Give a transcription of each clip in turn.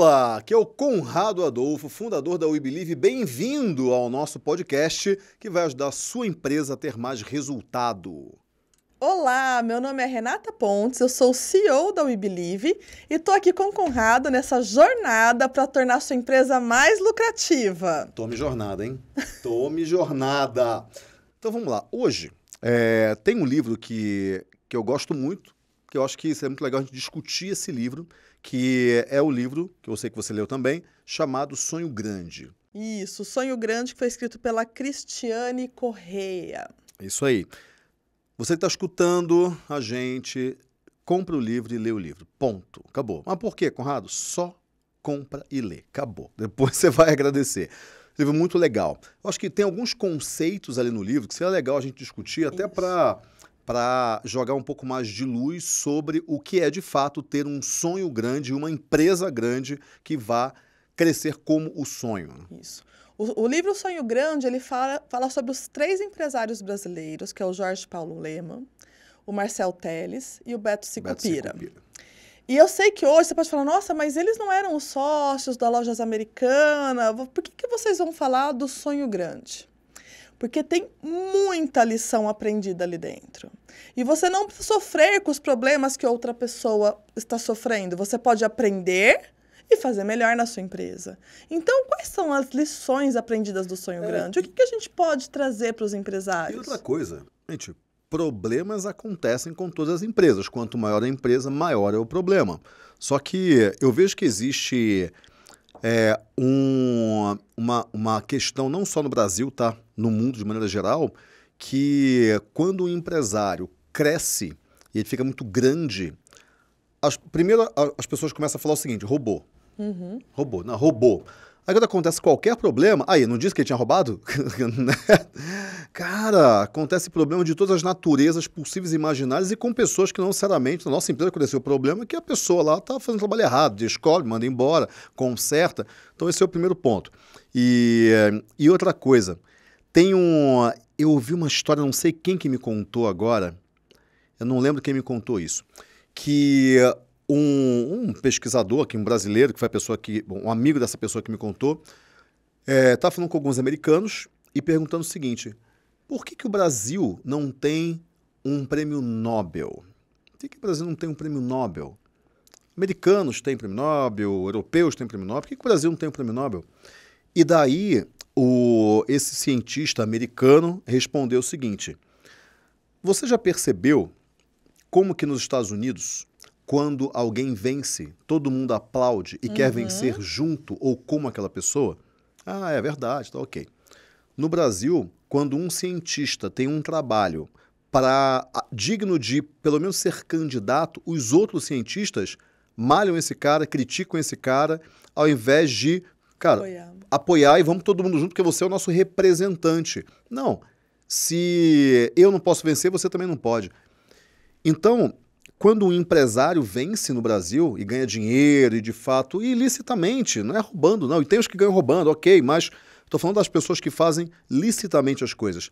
Olá, aqui é o Conrado Adolfo, fundador da WeBelieve. Bem-vindo ao nosso podcast que vai ajudar a sua empresa a ter mais resultado. Olá, meu nome é Renata Pontes, eu sou CEO da WeBelieve e estou aqui com o Conrado nessa jornada para tornar sua empresa mais lucrativa. Tome jornada, hein? Tome jornada! Então vamos lá. Hoje é, tem um livro que, que eu gosto muito, que eu acho que seria muito legal a gente discutir esse livro, que é o livro, que eu sei que você leu também, chamado Sonho Grande. Isso, Sonho Grande, que foi escrito pela Cristiane Correia. Isso aí. Você que está escutando a gente, compra o livro e lê o livro. Ponto. Acabou. Mas por quê, Conrado? Só compra e lê. Acabou. Depois você vai agradecer. Livro muito legal. Eu acho que tem alguns conceitos ali no livro que seria legal a gente discutir, até para para jogar um pouco mais de luz sobre o que é de fato ter um sonho grande, uma empresa grande que vá crescer como o sonho. Isso. O, o, livro Sonho Grande ele fala, fala sobre os três empresários brasileiros, que é o Jorge Paulo Lema, o Marcel Teles e o Beto Sicupira. E eu sei que hoje você pode falar, nossa, mas eles não eram os sócios da Lojas Americana, por que, que vocês vão falar do sonho grande? porque tem muita lição aprendida ali dentro. E você não precisa sofrer com os problemas que outra pessoa está sofrendo. Você pode aprender e fazer melhor na sua empresa. Então, quais são as lições aprendidas do sonho é, grande? O que, que a gente pode trazer para os empresários? E outra coisa, gente, problemas acontecem com todas as empresas. Quanto maior a empresa, maior é o problema. Só que eu vejo que existe é, um, uma, uma questão não só no Brasil, tá? no mundo de maneira geral, que quando o empresário cresce e ele fica muito grande, as, primeiro as pessoas começam a falar o seguinte: roubou. Uhum. Roubou, não, roubou. Aí quando acontece qualquer problema, aí, não disse que ele tinha roubado? Né? Cara, acontece problema de todas as naturezas possíveis e imaginárias e com pessoas que não necessariamente, na nossa empresa aconteceu é o problema que a pessoa lá está fazendo trabalho errado, descobre, manda embora, conserta. Então esse é o primeiro ponto. E, eh, e outra coisa, tem um. Eu ouvi uma história, não sei quem que me contou agora, eu não lembro quem me contou isso, que um, um pesquisador, que um brasileiro, que foi a pessoa que. Bom, um amigo dessa pessoa que me contou, estava é, falando com alguns americanos e perguntando o seguinte: por que, que o Brasil não tem um prêmio Nobel? Por que, que o Brasil não tem um prêmio Nobel? Americanos têm prêmio Nobel, europeus têm prêmio Nobel, por que, que o Brasil não tem um prêmio Nobel? E daí o, esse cientista americano respondeu o seguinte: Você já percebeu como que nos Estados Unidos, quando alguém vence, todo mundo aplaude e uhum. quer vencer junto ou como aquela pessoa? Ah, é verdade, tá ok. No Brasil, quando um cientista tem um trabalho para digno de pelo menos ser candidato, os outros cientistas malham esse cara, criticam esse cara, ao invés de Cara, apoiar. apoiar e vamos todo mundo junto, porque você é o nosso representante. Não. Se eu não posso vencer, você também não pode. Então, quando um empresário vence no Brasil e ganha dinheiro e de fato ilicitamente, não é roubando, não. E tem os que ganham roubando, ok, mas estou falando das pessoas que fazem licitamente as coisas.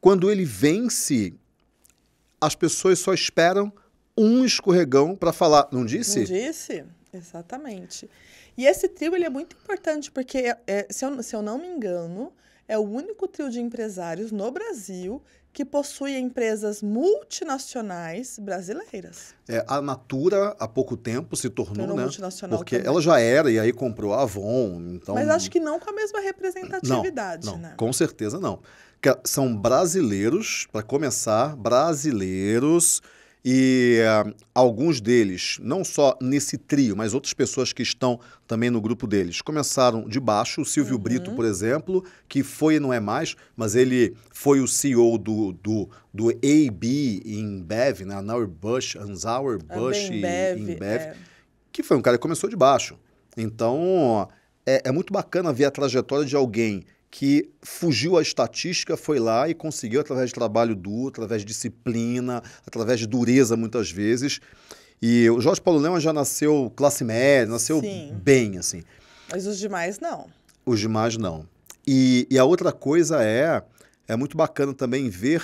Quando ele vence, as pessoas só esperam um escorregão para falar. Não disse? Não disse, exatamente. E esse trio ele é muito importante, porque, é, se, eu, se eu não me engano, é o único trio de empresários no Brasil que possui empresas multinacionais brasileiras. É, a Natura, há pouco tempo, se tornou, tornou né? multinacional. Porque também. ela já era e aí comprou a Avon. Então... Mas acho que não com a mesma representatividade, não, não, né? Com certeza não. São brasileiros, para começar, brasileiros e uh, alguns deles, não só nesse trio, mas outras pessoas que estão também no grupo deles, começaram de baixo. O Silvio uhum. Brito, por exemplo, que foi não é mais, mas ele foi o CEO do, do, do AB em Bev, né? Anheuser-Busch, Anheuser-Busch ah, em Bev, é. que foi um cara que começou de baixo. Então, é, é muito bacana ver a trajetória de alguém que fugiu à estatística, foi lá e conseguiu, através de trabalho duro, através de disciplina, através de dureza muitas vezes. E o Jorge Paulo Lema já nasceu classe média, nasceu Sim. bem, assim. Mas os demais não. Os demais não. E, e a outra coisa é, é muito bacana também ver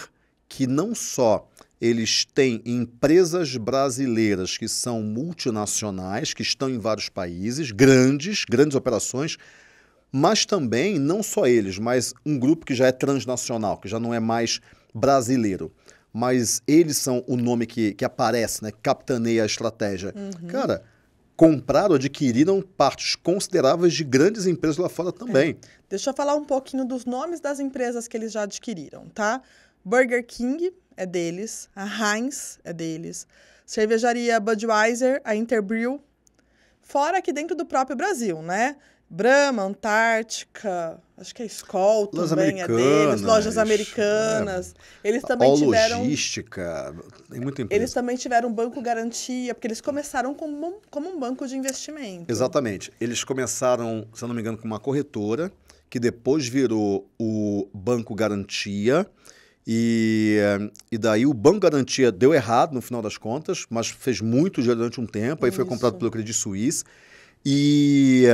que não só eles têm empresas brasileiras que são multinacionais, que estão em vários países, grandes, grandes operações, mas também não só eles, mas um grupo que já é transnacional, que já não é mais brasileiro. Mas eles são o nome que, que aparece, né? Capitaneia a estratégia. Uhum. Cara, compraram, adquiriram partes consideráveis de grandes empresas lá fora também. É. Deixa eu falar um pouquinho dos nomes das empresas que eles já adquiriram, tá? Burger King é deles, a Heinz é deles, cervejaria Budweiser, a Interbrew, fora aqui dentro do próprio Brasil, né? Brahma, Antártica, acho que a é Skol Lojas também é deles, lojas é, americanas. É, eles também tiveram. Logística, tem muita empresa. Eles também tiveram um banco garantia, porque eles começaram como um, como um banco de investimento. Exatamente. Eles começaram, se eu não me engano, com uma corretora, que depois virou o Banco Garantia. E, e daí o Banco Garantia deu errado no final das contas, mas fez muito durante um tempo, aí Isso. foi comprado pelo Credit Suisse. E,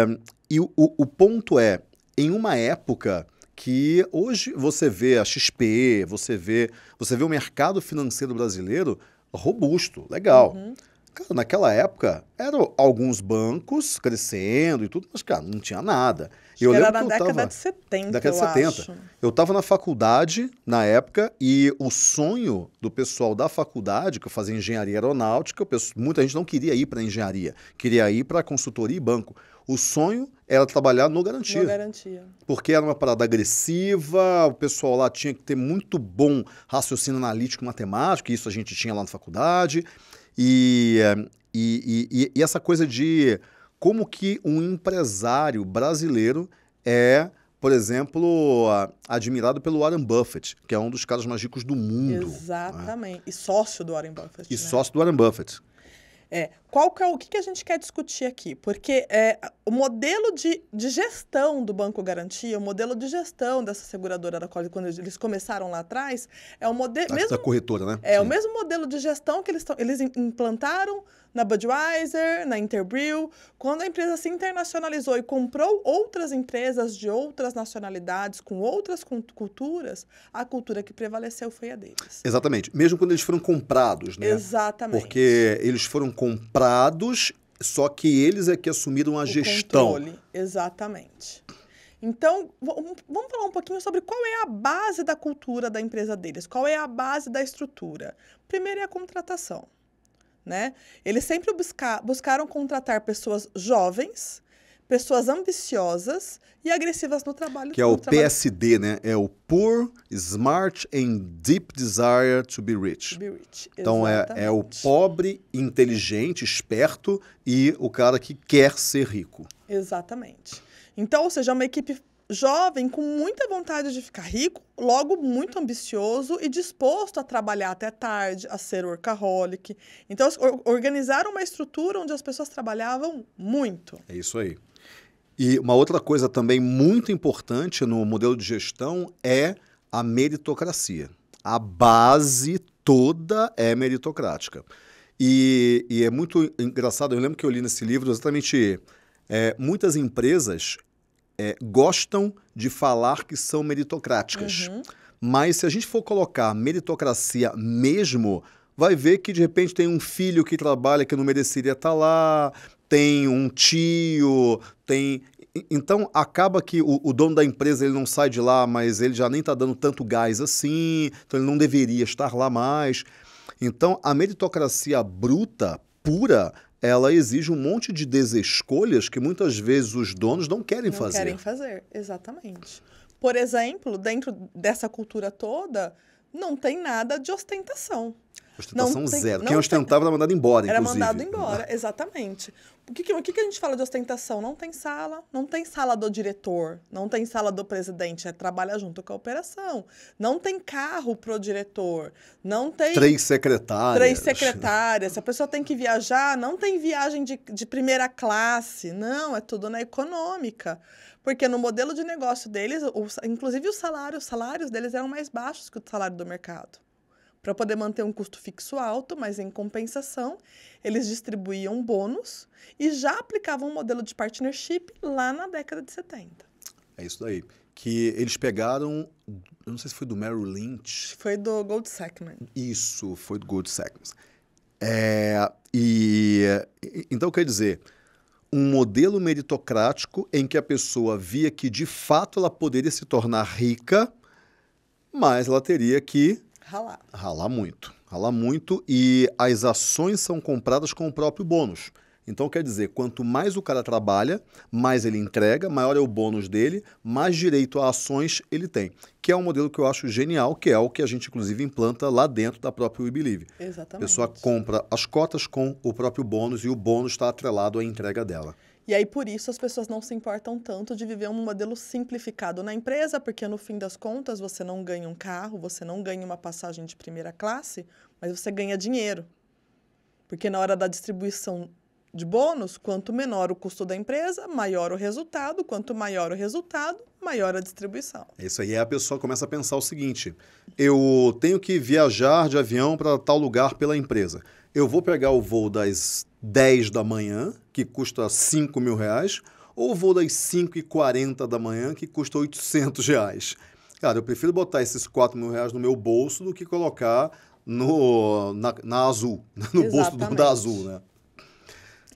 e o, o ponto é, em uma época que hoje você vê a XP, você vê, você vê o mercado financeiro brasileiro robusto, legal. Uhum. Cara, naquela época eram alguns bancos crescendo e tudo, mas cara, não tinha nada eu lembro era na que eu década tava, de 70. Década de 70. Acho. Eu estava na faculdade na época e o sonho do pessoal da faculdade, que eu fazia engenharia aeronáutica, penso, muita gente não queria ir para engenharia, queria ir para consultoria e banco. O sonho era trabalhar no garantia. No garantia. Porque era uma parada agressiva, o pessoal lá tinha que ter muito bom raciocínio analítico matemático, isso a gente tinha lá na faculdade. e, eh, e, e, e essa coisa de como que um empresário brasileiro é, por exemplo, admirado pelo Warren Buffett, que é um dos caras mais ricos do mundo. Né? Exatamente. Né? E sócio do Warren Buffett. E né? sócio do Warren Buffett. É, qual que é o que, que a gente quer discutir aqui? Porque é, o modelo de, de gestão do Banco Garantia, o modelo de gestão dessa seguradora da qual quando eles começaram lá atrás, é o modelo. Da, mesmo, da corretora, né? É Sim. o mesmo modelo de gestão que eles, eles implantaram na Budweiser, na Interbrew. Quando a empresa se internacionalizou e comprou outras empresas de outras nacionalidades, com outras culturas, a cultura que prevaleceu foi a deles. Exatamente. Mesmo quando eles foram comprados, né? Exatamente. Porque eles foram comprados, só que eles é que assumiram a o gestão. Controle. Exatamente. Então, vamos falar um pouquinho sobre qual é a base da cultura da empresa deles, qual é a base da estrutura. Primeiro é a contratação né? Eles sempre busca buscaram contratar pessoas jovens, pessoas ambiciosas e agressivas no trabalho. Que é o PSD, né? É o Poor, Smart and Deep Desire to be Rich. Be rich. Então é, é o pobre, inteligente, esperto e o cara que quer ser rico. Exatamente. Então, ou seja, é uma equipe jovem com muita vontade de ficar rico, logo muito ambicioso e disposto a trabalhar até tarde, a ser workaholic. Então, organizaram uma estrutura onde as pessoas trabalhavam muito. É isso aí. E uma outra coisa também muito importante no modelo de gestão é a meritocracia. A base toda é meritocrática. E, e é muito engraçado, eu lembro que eu li nesse livro exatamente. É, muitas empresas é, gostam de falar que são meritocráticas. Uhum. Mas se a gente for colocar meritocracia mesmo, vai ver que de repente tem um filho que trabalha que não mereceria estar tá lá, tem um tio, tem. Então acaba que o, o dono da empresa ele não sai de lá, mas ele já nem está dando tanto gás assim, então ele não deveria estar lá mais. Então a meritocracia bruta, pura, ela exige um monte de desescolhas que muitas vezes os donos não querem não fazer. Não querem fazer, exatamente. Por exemplo, dentro dessa cultura toda, não tem nada de ostentação. Ostentação não zero. Tem, Quem ostentava era mandado embora, era inclusive. Era mandado embora, exatamente o que, o que a gente fala de ostentação? Não tem sala, não tem sala do diretor, não tem sala do presidente, é trabalha junto com a operação. Não tem carro pro diretor, não tem... Três secretárias. Três secretárias, se a pessoa tem que viajar, não tem viagem de, de primeira classe, não, é tudo na econômica. Porque no modelo de negócio deles, o, inclusive os salários, os salários deles eram mais baixos que o salário do mercado para poder manter um custo fixo alto, mas em compensação, eles distribuíam bônus e já aplicavam um modelo de partnership lá na década de 70. É isso daí. Que eles pegaram, eu não sei se foi do Merrill Lynch. Foi do Gold Sachman. Isso, foi do Gold Sachman. É, e, então, quer dizer, um modelo meritocrático em que a pessoa via que de fato ela poderia se tornar rica, mas ela teria que ralar. Ralar muito. Ralar muito e as ações são compradas com o próprio bônus. Então, quer dizer, quanto mais o cara trabalha, mais ele entrega, maior é o bônus dele, mais direito a ações ele tem. Que é um modelo que eu acho genial, que é o que a gente, inclusive, implanta lá dentro da própria We Believe. Exatamente. A pessoa compra as cotas com o próprio bônus e o bônus está atrelado à entrega dela. E aí, por isso, as pessoas não se importam tanto de viver um modelo simplificado na empresa, porque no fim das contas você não ganha um carro, você não ganha uma passagem de primeira classe, mas você ganha dinheiro. Porque na hora da distribuição de bônus, quanto menor o custo da empresa, maior o resultado. Quanto maior o resultado, maior a distribuição. Isso aí. A pessoa começa a pensar o seguinte: eu tenho que viajar de avião para tal lugar pela empresa. Eu vou pegar o voo das 10 da manhã, que custa 5 mil reais, ou vou das 5 e 40 da manhã, que custa 800 reais? Cara, eu prefiro botar esses 4 mil reais no meu bolso do que colocar no, na, na Azul, no Exatamente. bolso do, da Azul, né?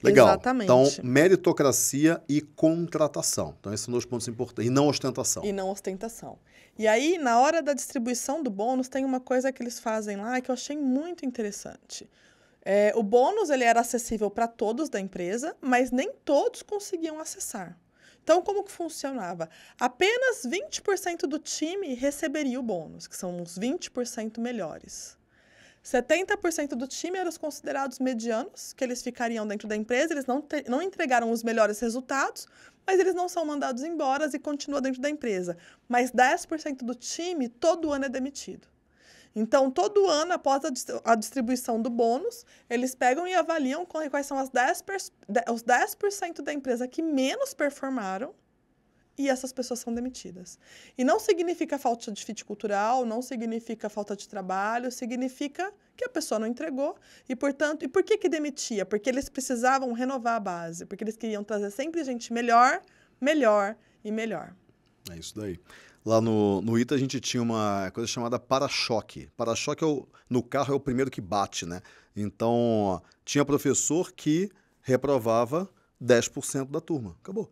Legal. Exatamente. Então, meritocracia e contratação. Então, esses são dois pontos importantes. E não ostentação. E não ostentação. E aí, na hora da distribuição do bônus, tem uma coisa que eles fazem lá que eu achei muito interessante. É, o bônus ele era acessível para todos da empresa, mas nem todos conseguiam acessar. Então, como que funcionava? Apenas 20% do time receberia o bônus, que são os 20% melhores. 70% do time eram os considerados medianos, que eles ficariam dentro da empresa, eles não, te, não entregaram os melhores resultados, mas eles não são mandados embora e continuam dentro da empresa. Mas 10% do time todo ano é demitido. Então, todo ano, após a distribuição do bônus, eles pegam e avaliam quais são as 10 os 10% da empresa que menos performaram e essas pessoas são demitidas. E não significa falta de fit cultural, não significa falta de trabalho, significa que a pessoa não entregou e, portanto, e por que que demitia? Porque eles precisavam renovar a base, porque eles queriam trazer sempre gente melhor, melhor e melhor. É isso daí. Lá no, no ITA a gente tinha uma coisa chamada para-choque. Para-choque é o, no carro é o primeiro que bate, né? Então, tinha professor que reprovava 10% da turma. Acabou.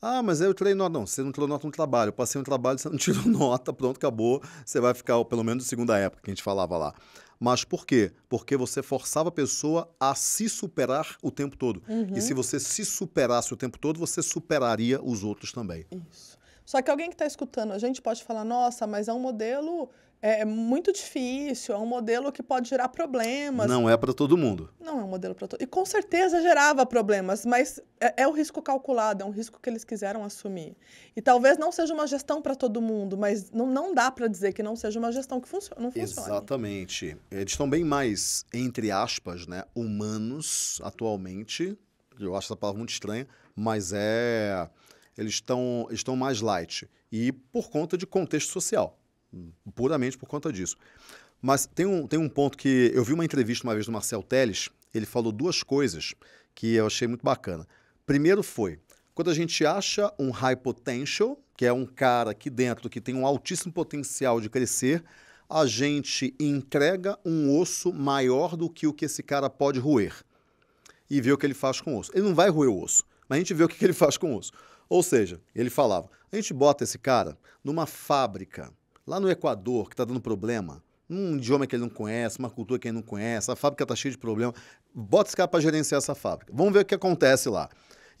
Ah, mas eu tirei nota. Não, você não tirou nota no trabalho. Eu passei no trabalho, você não tirou nota, pronto, acabou. Você vai ficar, pelo menos, segunda época que a gente falava lá. Mas por quê? Porque você forçava a pessoa a se superar o tempo todo. Uhum. E se você se superasse o tempo todo, você superaria os outros também. Isso. Só que alguém que está escutando a gente pode falar, nossa, mas é um modelo é, é, muito difícil, é um modelo que pode gerar problemas. Não é para todo mundo. Não é um modelo para todo E com certeza gerava problemas, mas é, é, o risco calculado, é um risco que eles quiseram assumir. E talvez não seja uma gestão para todo mundo, mas não, não dá para dizer que não seja uma gestão que funciona, não funciona. Exatamente. Eles estão bem mais, entre aspas, né, humanos atualmente. Eu acho essa palavra muito estranha, mas é eles estão, estão mais light. E por conta de contexto social, puramente por conta disso. Mas tem um, tem um ponto que eu vi uma entrevista uma vez do Marcel Teles, ele falou duas coisas que eu achei muito bacana. Primeiro foi, quando a gente acha um high potential, que é um cara aqui dentro que tem um altíssimo potencial de crescer, a gente entrega um osso maior do que o que esse cara pode roer. E vê o que ele faz com o osso. Ele não vai roer o osso, mas a gente vê o que ele faz com o osso. Ou seja, ele falava: a gente bota esse cara numa fábrica lá no Equador que está dando problema, um idioma que ele não conhece, uma cultura que ele não conhece, a fábrica está cheia de problema, bota esse cara para gerenciar essa fábrica. Vamos ver o que acontece lá.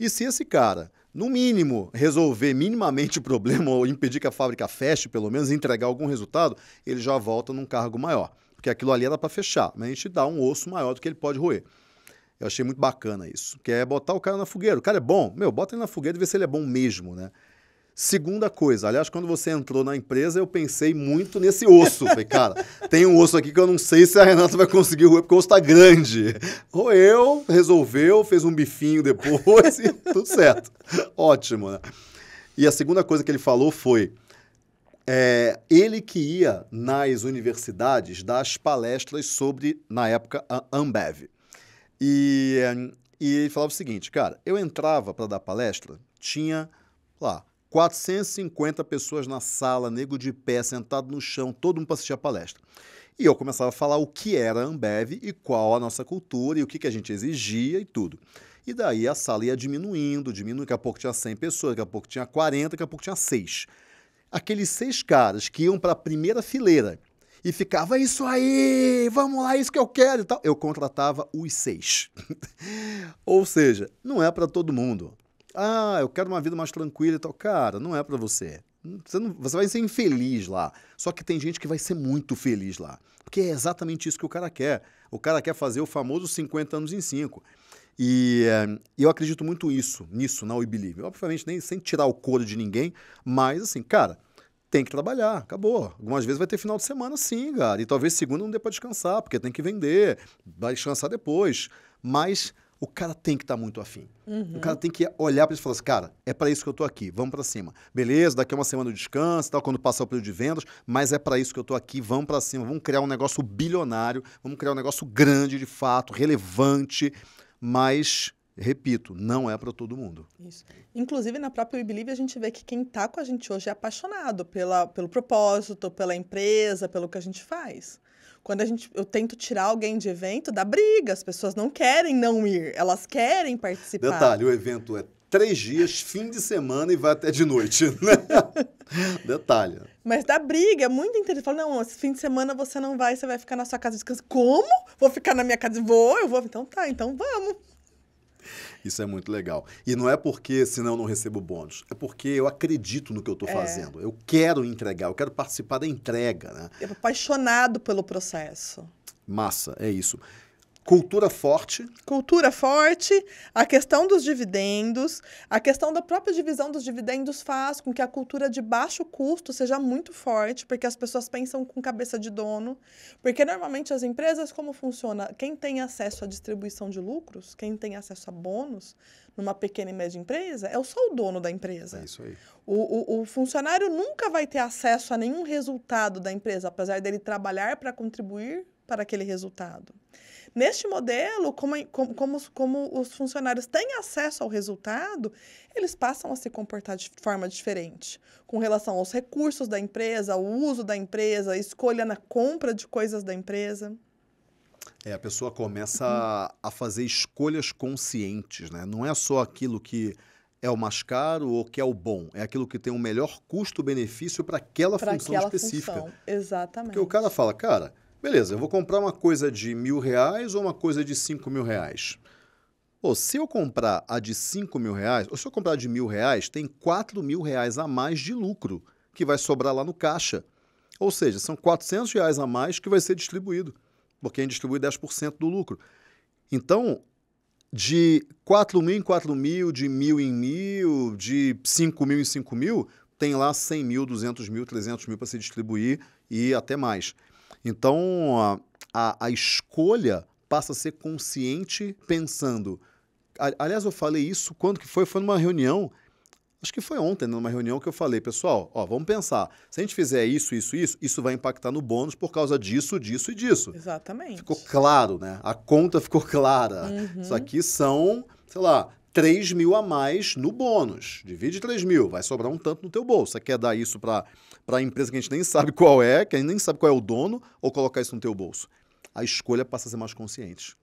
E se esse cara, no mínimo, resolver minimamente o problema ou impedir que a fábrica feche, pelo menos entregar algum resultado, ele já volta num cargo maior. Porque aquilo ali era para fechar, mas a gente dá um osso maior do que ele pode roer. Eu achei muito bacana isso, que é botar o cara na fogueira. O cara é bom, meu, bota ele na fogueira e vê se ele é bom mesmo, né? Segunda coisa, aliás, quando você entrou na empresa, eu pensei muito nesse osso. Falei, cara, tem um osso aqui que eu não sei se a Renata vai conseguir roer, porque o osso tá grande. Roeu, resolveu, fez um bifinho depois e tudo certo. Ótimo, né? E a segunda coisa que ele falou foi: é, ele que ia nas universidades dar as palestras sobre, na época, a Ambev. E, e ele falava o seguinte, cara, eu entrava para dar palestra, tinha lá 450 pessoas na sala, nego de pé, sentado no chão, todo mundo para assistir a palestra. E eu começava a falar o que era a Ambev e qual a nossa cultura e o que, que a gente exigia e tudo. E daí a sala ia diminuindo, diminuindo, daqui a pouco tinha 100 pessoas, daqui a pouco tinha 40, daqui a pouco tinha 6. Aqueles seis caras que iam para a primeira fileira e ficava, isso aí, vamos lá, é isso que eu quero e tal. Eu contratava os seis. Ou seja, não é para todo mundo. Ah, eu quero uma vida mais tranquila e tal. Cara, não é para você. Você, não, você, vai ser infeliz lá. Só que tem gente que vai ser muito feliz lá. Porque é exatamente isso que o cara quer. O cara quer fazer o famoso 50 anos em 5. E é, eu acredito muito isso, nisso, na We Believe. Obviamente, nem sem tirar o couro de ninguém, mas assim, cara, tem que trabalhar, acabou. Algumas vezes vai ter final de semana sim, cara. E talvez segunda não dê para descansar, porque tem que vender, vai descansar depois. Mas o cara tem que estar tá muito afim. Uhum. O cara tem que olhar para isso e falar assim, cara, é para isso que eu tô aqui, vamos para cima. Beleza, daqui a uma semana eu descanso, tal, quando passar o período de vendas, mas é para isso que eu tô aqui, vamos para cima, vamos criar um negócio bilionário, vamos criar um negócio grande de fato, relevante, mas repito, não é para todo mundo. Isso. Inclusive, na própria We Believe, a gente vê que quem está com a gente hoje é apaixonado pela, pelo propósito, pela empresa, pelo que a gente faz. Quando a gente, eu tento tirar alguém de evento, dá briga. As pessoas não querem não ir, elas querem participar. Detalhe, o evento é três dias, fim de semana e vai até de noite. Né? Detalhe. Mas dá briga, é muito interessante. Fala, não, esse fim de semana você não vai, você vai ficar na sua casa descansando. Como? Vou ficar na minha casa? Vou, eu vou. Então tá, então vamos. Isso é muito legal. E não é porque senão eu não recebo bônus, é porque eu acredito no que eu estou é. fazendo. Eu quero entregar, eu quero participar da entrega. Né? Eu apaixonado pelo processo. Massa, é isso. Cultura forte. Cultura forte, a questão dos dividendos, a questão da própria divisão dos dividendos faz com que a cultura de baixo custo seja muito forte, porque as pessoas pensam com cabeça de dono. Porque normalmente as empresas, como funciona? Quem tem acesso à distribuição de lucros, quem tem acesso a bônus numa pequena e média empresa, é só o dono da empresa. É isso aí. O, o, o funcionário nunca vai ter acesso a nenhum resultado da empresa, apesar dele trabalhar para contribuir para aquele resultado. Neste modelo, como, como, como os funcionários têm acesso ao resultado, eles passam a se comportar de forma diferente com relação aos recursos da empresa, ao uso da empresa, escolha na compra de coisas da empresa. É, a pessoa começa uhum. a fazer escolhas conscientes, né? Não é só aquilo que é o mais caro ou que é o bom, é aquilo que tem o melhor custo-benefício para aquela pra função aquela específica. Função. Exatamente. Porque o cara fala, cara, Beleza, eu vou comprar uma coisa de mil reais ou uma coisa de cinco mil reais? Pô, se eu comprar a de cinco mil reais, ou se eu comprar de mil reais, tem quatro mil reais a mais de lucro que vai sobrar lá no caixa. Ou seja, são 400 reais a mais que vai ser distribuído, porque a gente distribui 10% do lucro. Então, de quatro mil em quatro mil, de mil em mil, de cinco mil em cinco mil, tem lá cem mil, duzentos mil, trezentos mil para se distribuir e até mais. Então, a, a escolha passa a ser consciente pensando. Aliás, eu falei isso quando que foi? Foi numa reunião acho que foi ontem, né, numa reunião que eu falei, pessoal, ó, vamos pensar. Se a gente fizer isso, isso, isso, isso vai impactar no bônus por causa disso, disso e disso. Exatamente. Ficou claro, né? A conta ficou clara. Uhum. Isso aqui são, sei lá, 3 mil a mais no bônus. Divide 3 mil, vai sobrar um tanto no teu bolso. Você quer dar isso para a empresa que a gente nem sabe qual é, que a gente nem sabe qual é o dono, ou colocar isso no teu bolso? A escolha passa a ser mais consciente.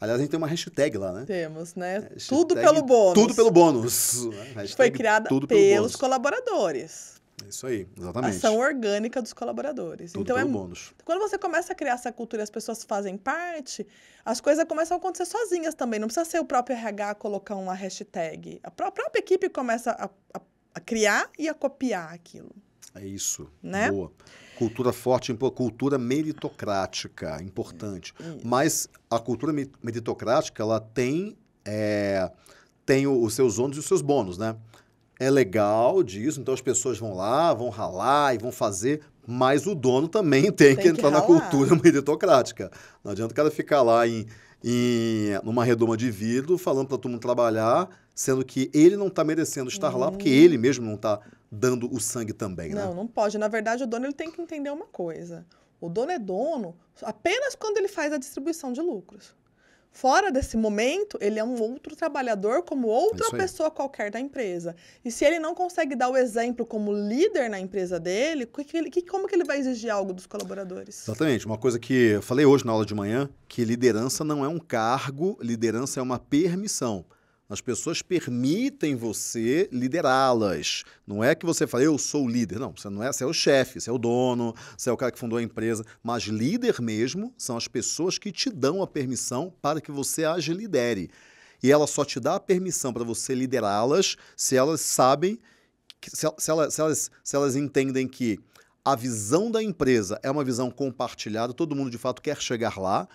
Aliás, a gente tem uma hashtag lá, né? Temos, né? É, hashtag tudo pelo bônus. Tudo pelo bônus. Foi criada pelos bônus. colaboradores. Isso aí, exatamente. Ação orgânica dos colaboradores. Tudo então é bônus. Quando você começa a criar essa cultura e as pessoas fazem parte, as coisas começam a acontecer sozinhas também. Não precisa ser o próprio RH colocar uma hashtag. A própria equipe começa a, a, a criar e a copiar aquilo. É isso. Né? Boa. Cultura forte, cultura meritocrática, importante. Isso. Mas a cultura meritocrática, ela tem, é, tem os seus ônus e os seus bônus, né? é legal disso, então as pessoas vão lá, vão ralar e vão fazer, mas o dono também tem, tem que entrar na cultura meritocrática. Não adianta o cara ficar lá em, em numa redoma de vidro falando para todo mundo trabalhar, sendo que ele não está merecendo estar hum. lá, porque uhum. ele mesmo não está dando o sangue também, né? Não, não pode. Na verdade, o dono ele tem que entender uma coisa. O dono é dono apenas quando ele faz a distribuição de lucros. Fora desse momento, ele é um outro trabalhador, como outra pessoa qualquer da empresa. E se ele não consegue dar o exemplo como líder na empresa dele, que, como que ele vai exigir algo dos colaboradores? Exatamente. Uma coisa que eu falei hoje na aula de manhã, que liderança não é um cargo, liderança é uma permissão. As pessoas permitem você liderá-las. Não é que você fale eu sou o líder. Não, você não é, você é o chefe, você é o dono, você é o cara que fundou a empresa. Mas líder mesmo são as pessoas que te dão a permissão para que você as lidere. E ela só te dá a permissão para você liderá-las se elas sabem, que, se, se, elas, se, elas, se elas entendem que a visão da empresa é uma visão compartilhada, todo mundo de fato quer chegar lá.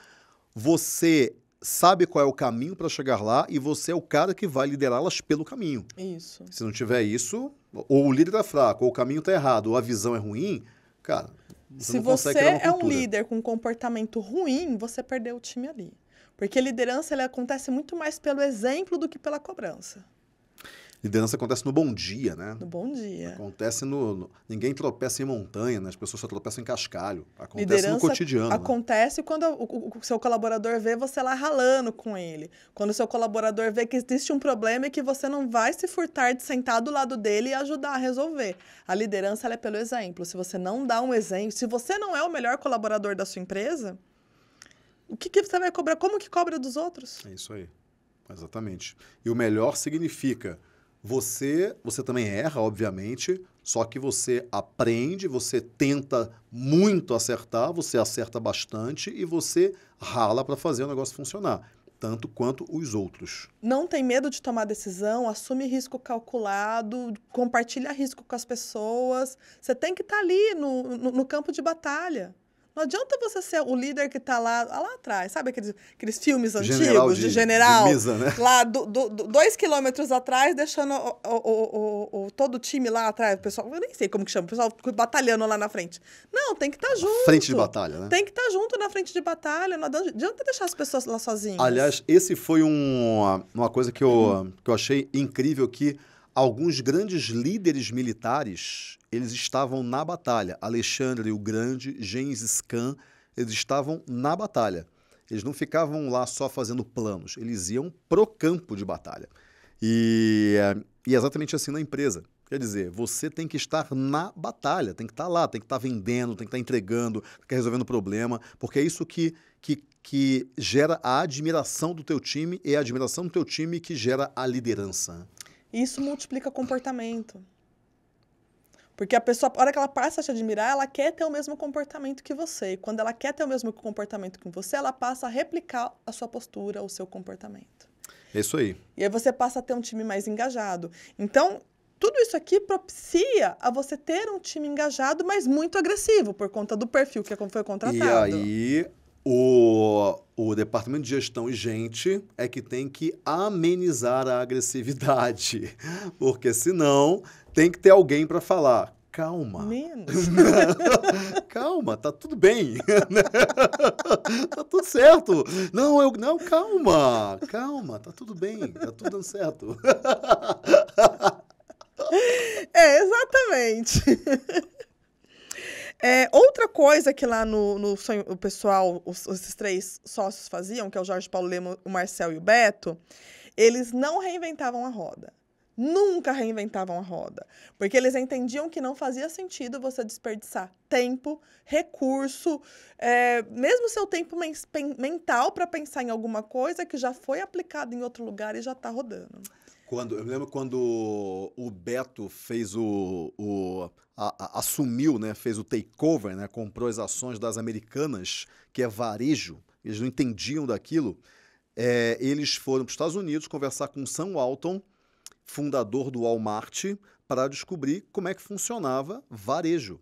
Você sabe qual é o caminho para chegar lá e você é o cara que vai liderá-las pelo caminho. Isso. Se não tiver isso, ou o líder é fraco, ou o caminho está errado, ou a visão é ruim, cara. Você Se você é um líder com um comportamento ruim, você perdeu o time ali. Porque liderança ela acontece muito mais pelo exemplo do que pela cobrança. Liderança acontece no bom dia, né? No bom dia. Acontece no, no ninguém tropeça em montanha, né? As pessoas só tropeçam em cascalho. Acontece liderança no cotidiano. Né? Acontece né? quando o, o, o, seu colaborador vê você lá ralando com ele. Quando o seu colaborador vê que existe um problema e que você não vai se furtar de sentar do lado dele e ajudar a resolver. A liderança é pelo exemplo. Se você não dá um exemplo, se você não é o melhor colaborador da sua empresa, o que, que você vai cobrar? Como que cobra dos outros? É isso aí. Exatamente. E o melhor significa você, você também erra, obviamente, só que você aprende, você tenta muito acertar, você acerta bastante e você rala para fazer o negócio funcionar, tanto quanto os outros. Não tem medo de tomar decisão, assume risco calculado, compartilha risco com as pessoas. Você tem que estar tá ali no, no, no campo de batalha. Não adianta você ser o líder que está lá, ah, lá atrás, sabe aqueles, aqueles filmes antigos de, de, general? De misa, né? Lá do, do, dois quilômetros atrás, deixando o, o, o, todo o time lá atrás. O pessoal, eu nem sei como que chama, o pessoal batalhando lá na frente. Não, tem que estar tá junto. Frente de batalha, né? Tem que estar tá junto na frente de batalha. Não adianta deixar as pessoas lá sozinhas. Aliás, esse foi um, uma coisa que eu, uhum. que eu achei incrível que alguns grandes líderes militares eles estavam na batalha. Alexandre o Grande, Gengis Khan, eles estavam na batalha. Eles não ficavam lá só fazendo planos, eles iam pro campo de batalha. E, é exatamente assim na empresa. Quer dizer, você tem que estar na batalha, tem que estar lá, tem que estar vendendo, tem que estar entregando, tem que estar resolvendo problema, porque é isso que, que, que gera a admiração do teu time e é a admiração do teu time que gera a liderança. Isso multiplica comportamento. Porque a pessoa, a hora que ela passa a te admirar, ela quer ter o mesmo comportamento que você. E quando ela quer ter o mesmo comportamento que você, ela passa a replicar a sua postura, o seu comportamento. isso aí. E aí você passa a ter um time mais engajado. Então, tudo isso aqui propicia a você ter um time engajado, mas muito agressivo, por conta do perfil que é foi contratado. E aí, o, o departamento de gestão e gente é que tem que amenizar a agressividade. Porque senão tem que ter alguém para falar. Calma. Menos. calma, tá tudo bem. tá tudo certo. Não, eu não, calma. Calma, tá tudo bem, tá tudo dando certo. é, exatamente. É, outra coisa que lá no, no sonho, o pessoal, os, esses três sócios faziam, que é o Jorge Paulo Lemos, o Marcel e o Beto, eles não reinventavam a roda nunca reinventavam a roda, porque eles entendiam que não fazia sentido você desperdiçar tempo, recurso, é, mesmo seu tempo men mental para pensar em alguma coisa que já foi aplicada em outro lugar e já está rodando. Quando, eu lembro quando o Beto fez o. o a, a, assumiu, né, fez o takeover, né, comprou as ações das americanas, que é varejo, eles não entendiam daquilo. É, eles foram para os Estados Unidos conversar com o Sam Walton, fundador do Walmart, para descobrir como é que funcionava varejo.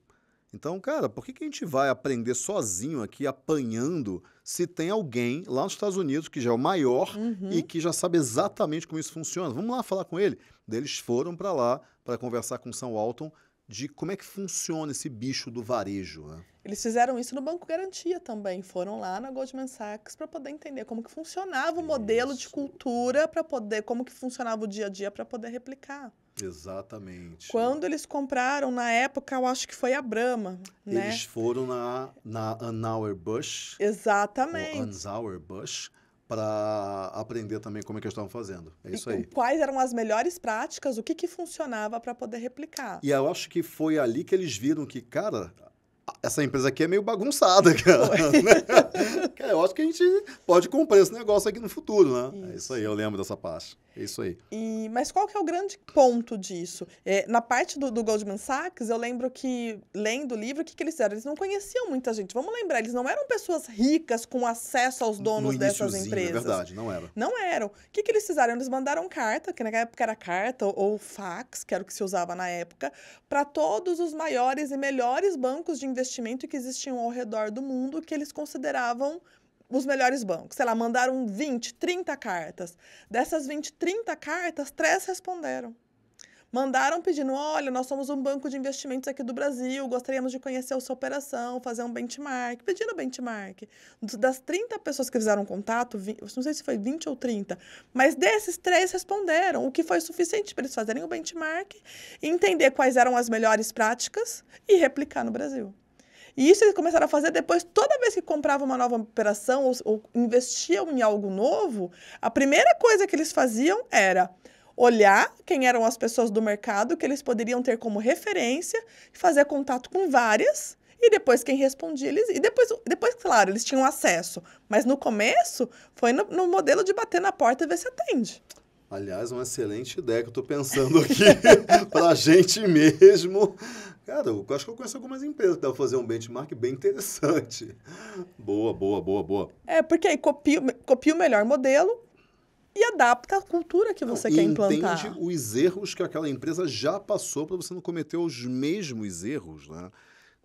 Então, cara, por que, que a gente vai aprender sozinho aqui, apanhando, se tem alguém lá nos Estados Unidos que já é o maior uhum. e que já sabe exatamente como isso funciona? Vamos lá falar com ele. Daí eles foram para lá para conversar com São Walton de como é que funciona esse bicho do varejo. Né? Eles fizeram isso no Banco Garantia também, foram lá na Goldman Sachs para poder entender como que funcionava o isso. modelo de cultura para poder, como que funcionava o dia a dia para poder replicar. Exatamente. Quando eles compraram, na época, eu acho que foi a Brahma. Né? Eles foram na, na anheuser Exatamente. Anheuser-Busch para aprender também como é que eles estavam fazendo. É isso aí. E quais eram as melhores práticas, o que, que funcionava para poder replicar. E eu acho que foi ali que eles viram que, cara, essa empresa aqui é meio bagunçada, cara. cara. Eu acho que a gente pode comprar esse negócio aqui no futuro, né? Isso. É isso aí, eu lembro dessa parte. É isso aí. E, mas qual que é o grande ponto disso? É, na parte do, do, Goldman Sachs, eu lembro que, lendo o livro, o que, que eles fizeram? Eles não conheciam muita gente. Vamos lembrar, eles não eram pessoas ricas com acesso aos donos dessas é empresas. É verdade, não eram. Não eram. O que, que eles fizeram? Eles mandaram carta, que na época era carta ou fax, que era o que se usava na época, para todos os maiores e melhores bancos de investimento que existiam ao redor do mundo que eles consideravam os melhores bancos. Sei lá, mandaram 20, 30 cartas. Dessas 20, 30 cartas, três responderam. Mandaram pedindo: olha, nós somos um banco de investimentos aqui do Brasil, gostaríamos de conhecer a sua operação, fazer um benchmark. Pedindo benchmark. Das 30 pessoas que fizeram contato, 20, não sei se foi 20 ou 30, mas desses três responderam, o que foi suficiente para eles fazerem o benchmark, entender quais eram as melhores práticas e replicar no Brasil. E isso eles começaram a fazer depois, toda vez que comprava uma nova operação ou, ou investiam em algo novo, a primeira coisa que eles faziam era olhar quem eram as pessoas do mercado que eles poderiam ter como referência, fazer contato com várias e depois quem respondia eles e depois depois claro eles tinham acesso, mas no começo foi no, no modelo de bater na porta e ver se atende. Aliás, uma excelente ideia que eu estou pensando aqui para a gente mesmo. Cara, eu acho que eu conheço algumas empresas que dá para fazer um benchmark bem interessante. Boa, boa, boa, boa. É, porque aí copia, copia o melhor modelo e adapta a cultura que você não, quer implantar. Entende os erros que aquela empresa já passou para você não cometer os mesmos erros, né?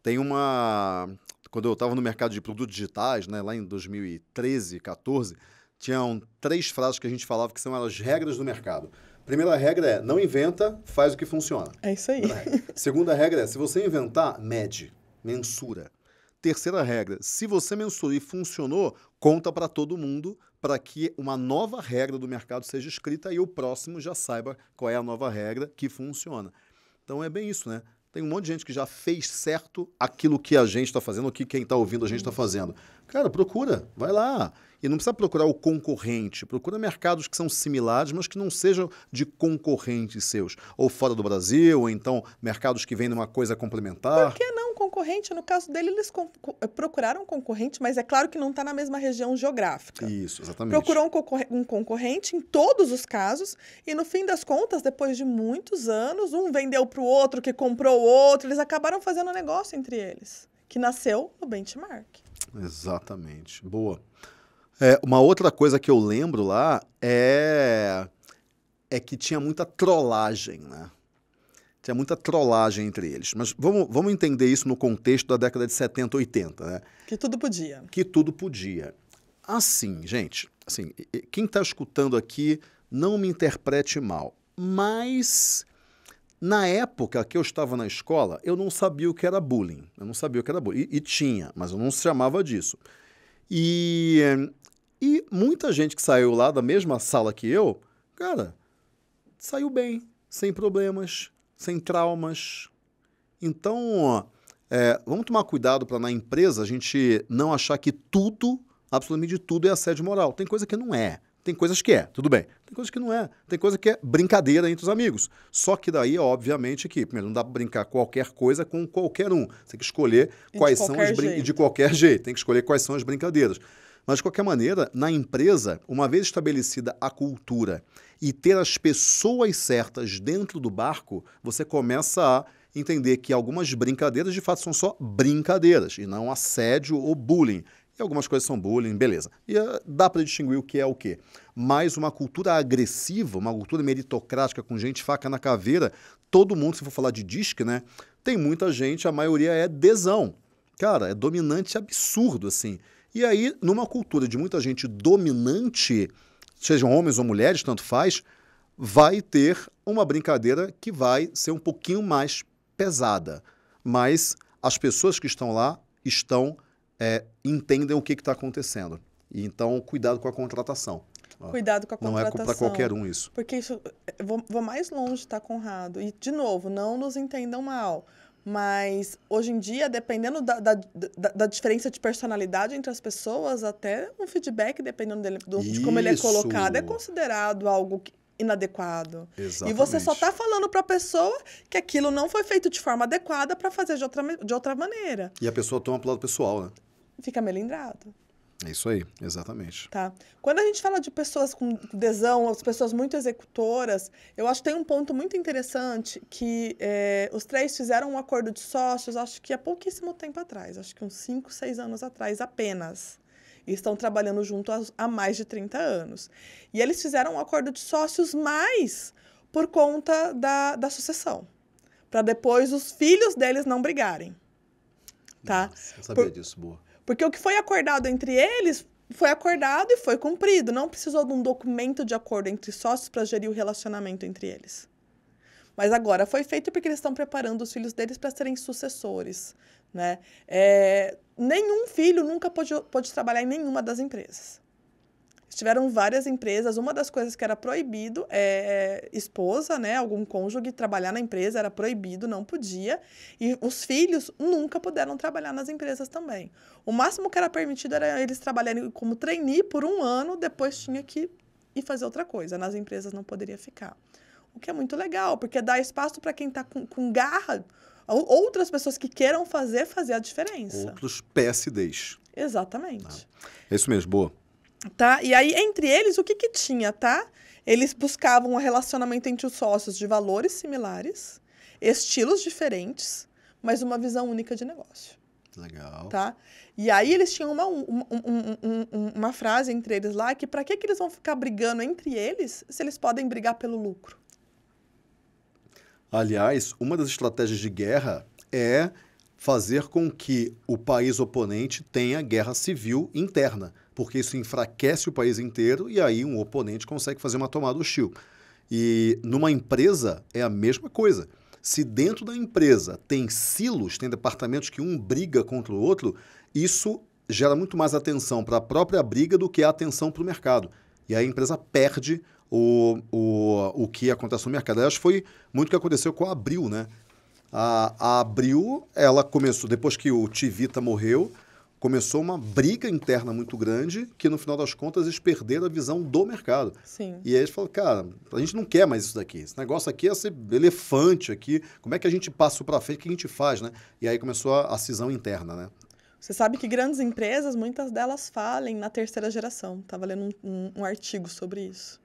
Tem uma quando eu estava no mercado de produtos digitais, né, lá em 2013, 14, tinham três frases que a gente falava que são as regras do mercado. Primeira regra é não inventa, faz o que funciona. É isso aí. Regra. Segunda regra é se você inventar, mede, mensura. Terceira regra, se você mensurou e funcionou, conta para todo mundo para que uma nova regra do mercado seja escrita e o próximo já saiba qual é a nova regra que funciona. Então é bem isso, né? Tem um monte de gente que já fez certo aquilo que a gente está fazendo, o que quem está ouvindo a gente está uhum. fazendo. Cara, procura, vai lá. E não precisa procurar o concorrente, procura mercados que são similares, mas que não sejam de concorrentes seus, ou fora do Brasil, ou então mercados que vendem uma coisa complementar. Por que não concorrente? No caso dele, eles eh, procuraram um concorrente, mas é claro que não está na mesma região geográfica. Isso, exatamente. Procurou um, concor um concorrente em todos os casos, e no fim das contas, depois de muitos anos, um vendeu para o outro, que comprou o outro, eles acabaram fazendo um negócio entre eles, que nasceu no benchmark. Exatamente. Boa. É, uma outra coisa que eu lembro lá é, é que tinha muita trollagem, né? Tinha muita trollagem entre eles. Mas vamos, vamos entender isso no contexto da década de 70, 80, né? Que tudo podia. Que tudo podia. Assim, gente, assim, quem está escutando aqui, não me interprete mal, mas na época que eu estava na escola, eu não sabia o que era bullying. Eu não sabia o que era bullying. E, e tinha, mas eu não se chamava disso. E, e muita gente que saiu lá da mesma sala que eu, cara, saiu bem, sem problemas, sem traumas. Então, é, vamos tomar cuidado para na empresa a gente não achar que tudo, absolutamente tudo, é assédio moral. Tem coisa que não é. Tem coisas que é, tudo bem. Tem coisas que não é. Tem coisa que é brincadeira entre os amigos. Só que daí, obviamente, que primeiro, não dá para brincar qualquer coisa com qualquer um. Tem que escolher e quais são as brincadeiras. De qualquer jeito, tem que escolher quais são as brincadeiras. Mas, de qualquer maneira, na empresa, uma vez estabelecida a cultura e ter as pessoas certas dentro do barco, você começa a entender que algumas brincadeiras de fato são só brincadeiras e não assédio ou bullying. E algumas coisas são bullying, beleza. E uh, dá para distinguir o que é o que. Mas uma cultura agressiva, uma cultura meritocrática com gente faca na caveira, todo mundo, se for falar de disque, né? Tem muita gente, a maioria é desão. Cara, é dominante absurdo, assim. E aí, numa cultura de muita gente dominante, sejam homens ou mulheres, tanto faz, vai ter uma brincadeira que vai ser um pouquinho mais pesada. Mas as pessoas que estão lá estão é, entendem o que está acontecendo. E então, cuidado com a contratação. Cuidado com a contratação. Não é para qualquer um isso. Porque isso, é, vou, vou mais longe, tá, Conrado? E, de novo, não nos entendam mal. Mas hoje em dia, dependendo da, da, da, da, diferença de personalidade entre as pessoas, até um feedback, dependendo dele, do, de como ele é colocado, é considerado algo inadequado. Exatamente. E você só está falando para a pessoa que aquilo não foi feito de forma adequada para fazer de outra, de outra maneira. E a pessoa toma para o lado pessoal, né? Fica melindrado. É isso aí, exatamente. Tá. Quando a gente fala de pessoas com desão, as pessoas muito executoras, eu acho que tem um ponto muito interessante que é, os três fizeram um acordo de sócios, acho que há pouquíssimo tempo atrás, acho que uns 5, 6 anos atrás apenas. E estão trabalhando junto há, mais de 30 anos. E eles fizeram um acordo de sócios mais por conta da, da sucessão. Para depois os filhos deles não brigarem. Tá? Nossa, eu sabia por... disso, boa porque o que foi acordado entre eles foi acordado e foi cumprido. Não precisou de um documento de acordo entre sócios para gerir o relacionamento entre eles. Mas agora foi feito porque eles estão preparando os filhos deles para serem sucessores. Né? É, nenhum filho nunca pode, pode trabalhar em nenhuma das empresas tiveram várias empresas. Uma das coisas que era proibido é, é esposa, né, algum cônjuge trabalhar na empresa era proibido, não podia. E os filhos nunca puderam trabalhar nas empresas também. O máximo que era permitido era eles trabalharem como trainee por um ano, depois tinha que ir fazer outra coisa. Nas empresas não poderia ficar. O que é muito legal, porque dá espaço para quem está com, com garra, outras pessoas que queiram fazer, fazer a diferença. Outros PSDs. Exatamente. Ah, é isso mesmo, boa tá? E aí, entre eles, o que que tinha, tá? Eles buscavam um relacionamento entre os sócios de valores similares, estilos diferentes, mas uma visão única de negócio. Legal. Tá? E aí eles tinham uma, uma uma frase entre eles lá que para que, que eles vão ficar brigando entre eles se eles podem brigar pelo lucro? Aliás, uma das estratégias de guerra é fazer com que o país oponente tenha guerra civil interna porque isso enfraquece o país inteiro e aí um oponente consegue fazer uma tomada hostil. E numa empresa é a mesma coisa. Se dentro da empresa tem silos, tem departamentos que um briga contra o outro, isso gera muito mais atenção para a própria briga do que a atenção para o mercado. E aí a empresa perde o, o, o que acontece no mercado. Aliás, foi muito o que aconteceu com a Abril, né? A, a Abril, ela começou, depois que o Tivita morreu, começou uma briga interna muito grande que, no final das contas, eles perderam a visão do mercado. Sim. E aí eles falaram, cara, a gente não quer mais isso daqui. Esse negócio aqui, esse é elefante aqui, como é que a gente passa para frente? O que a gente faz, né? E aí começou a, a cisão interna, né? Você sabe que grandes empresas, muitas delas falem na terceira geração. Estava lendo um, um, um, artigo sobre isso.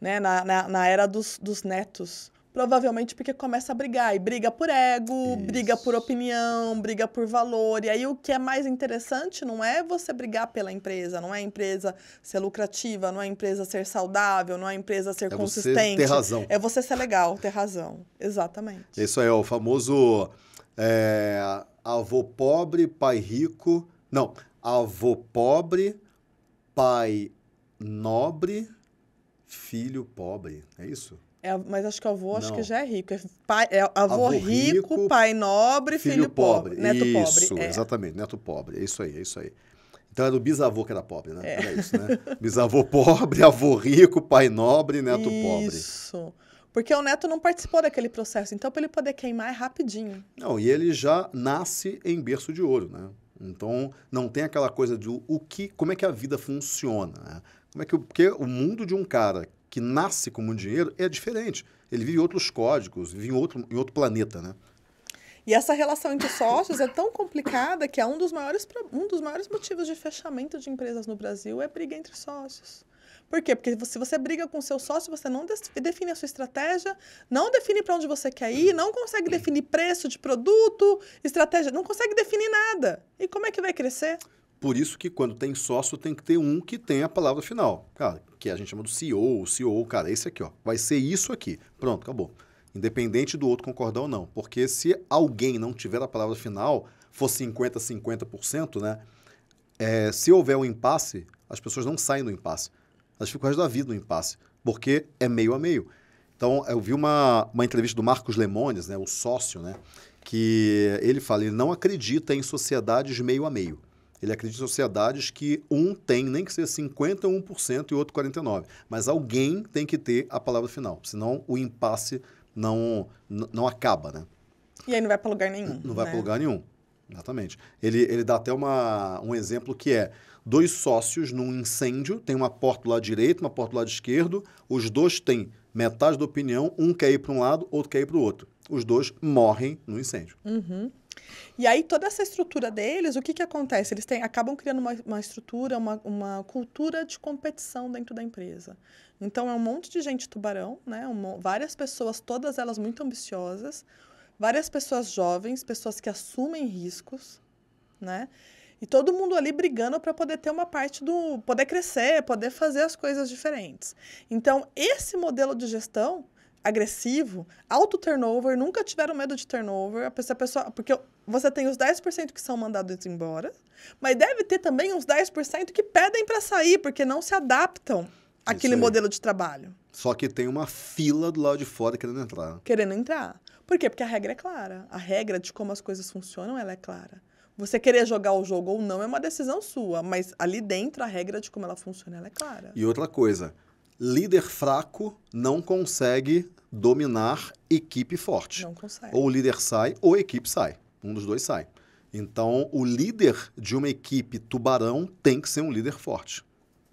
Né? Na, na, na era dos, dos netos. Provavelmente porque começa a brigar. E briga por ego, Isso. briga por opinião, briga por valor. E aí o que é mais interessante não é você brigar pela empresa, não é a empresa ser lucrativa, não é a empresa ser saudável, não é a empresa ser é consistente. Você ter razão. É você ser legal, ter razão. Exatamente. Isso aí é o famoso é, avô pobre, pai rico. Não, avô pobre, pai nobre, filho pobre. É isso? É, mas acho que avô, não. acho que já é rico. É, pai, é avô, avô rico, rico, pai nobre, filho, filho pobre. pobre. Neto isso, pobre. É. exatamente, neto pobre. É isso aí, é isso aí. Então era o bisavô que era pobre, né? É. Era isso, né? bisavô pobre, avô rico, pai nobre, neto isso. pobre. Isso. Porque o neto não participou daquele processo, então para ele poder queimar é rapidinho. Não, e ele já nasce em berço de ouro, né? Então não tem aquela coisa de o que, como é que a vida funciona, né? Como é que, porque o mundo de um cara que nasce como um dinheiro é diferente. Ele vive outros códigos, vive em outro, em outro planeta, né? E essa relação entre sócios é tão complicada que é um dos, maiores, um dos maiores motivos de fechamento de empresas no Brasil é briga entre sócios. Por quê? Porque se você briga com seu sócio, você não define a sua estratégia, não define para onde você quer ir, não consegue definir preço de produto, estratégia, não consegue definir nada. E como é que vai crescer? Por isso que quando tem sócio tem que ter um que tem a palavra final, cara, que a gente chama do CEO, o CEO, cara, esse aqui, ó, vai ser isso aqui. Pronto, acabou. Independente do outro concordar ou não, porque se alguém não tiver a palavra final, for 50 50%, né? É, se houver um impasse, as pessoas não saem do impasse. Elas ficam o resto da vida no impasse, porque é meio a meio. Então, eu vi uma, uma entrevista do Marcos Lemones, né, o sócio, né, que ele fala, ele não acredita em sociedades meio a meio. Ele acredita em sociedades que um tem nem que ser 51% e outro 49%. Mas alguém tem que ter a palavra final, senão o impasse não, não acaba, né? E aí não vai para lugar nenhum. Não vai para né? lugar nenhum, exatamente. Ele, ele dá até uma, um exemplo que é dois sócios num incêndio, tem uma porta do lado direito, uma porta do lado esquerdo, os dois têm metade da opinião, um quer ir para um lado, outro quer ir para o outro. Os dois morrem no incêndio. Uhum. E aí, toda essa estrutura deles, o que, que acontece? Eles têm, acabam criando uma, uma estrutura, uma, uma cultura de competição dentro da empresa. Então, é um monte de gente tubarão, né? Um, várias pessoas, todas elas muito ambiciosas, várias pessoas jovens, pessoas que assumem riscos, né? E todo mundo ali brigando para poder ter uma parte do. poder crescer, poder fazer as coisas diferentes. Então, esse modelo de gestão agressivo, alto turnover, nunca tiveram medo de turnover. A pessoa, porque você tem os 10% que são mandados embora, mas deve ter também uns 10% que pedem para sair, porque não se adaptam àquele modelo de trabalho. Só que tem uma fila do lado de fora querendo entrar. Querendo entrar. Por quê? Porque a regra é clara. A regra de como as coisas funcionam, ela é clara. Você querer jogar o jogo ou não é uma decisão sua, mas ali dentro a regra de como ela funciona, ela é clara. E outra coisa, líder fraco não consegue dominar equipe forte. Não consegue. Ou o líder sai ou a equipe sai. Um dos dois sai. Então, o líder de uma equipe tubarão tem que ser um líder forte.